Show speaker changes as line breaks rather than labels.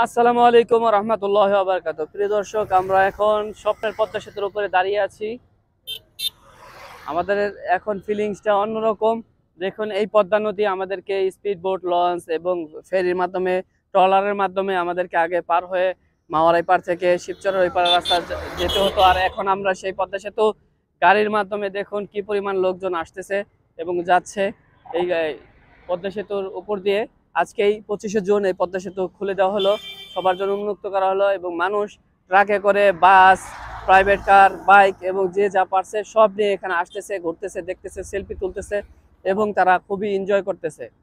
আসসালামু আলাইকুম রহমতুল্লাহ আবরকাত প্রিয় দর্শক আমরা এখন স্বপ্নের পদ্মা সেতুর উপরে দাঁড়িয়ে আছি আমাদের এখন ফিলিংসটা অন্যরকম দেখুন এই পদ্মা নদী আমাদেরকে স্পিড বোট লঞ্চ এবং ফেরির মাধ্যমে ট্রলারের মাধ্যমে আমাদেরকে আগে পার হয়ে মাওয়ারাই পার থেকে শিবচরের পার রাস্তা যেতে হতো আর এখন আমরা সেই পদ্মা সেতু গাড়ির মাধ্যমে দেখুন কি পরিমাণ লোকজন আসতেছে এবং যাচ্ছে এই পদ্মা সেতুর উপর দিয়ে আজকে এই পঁচিশে জুন এই পদ্মা সেতু খুলে দেওয়া হলো সবার জন্য উন্মুক্ত করা হলো এবং মানুষ ট্রাকে করে বাস প্রাইভেট কার বাইক এবং যে যা পারছে সব নিয়ে এখানে আসতেছে ঘুরতেছে দেখতেছে সেলফি তুলতেছে এবং তারা খুবই এনজয় করতেছে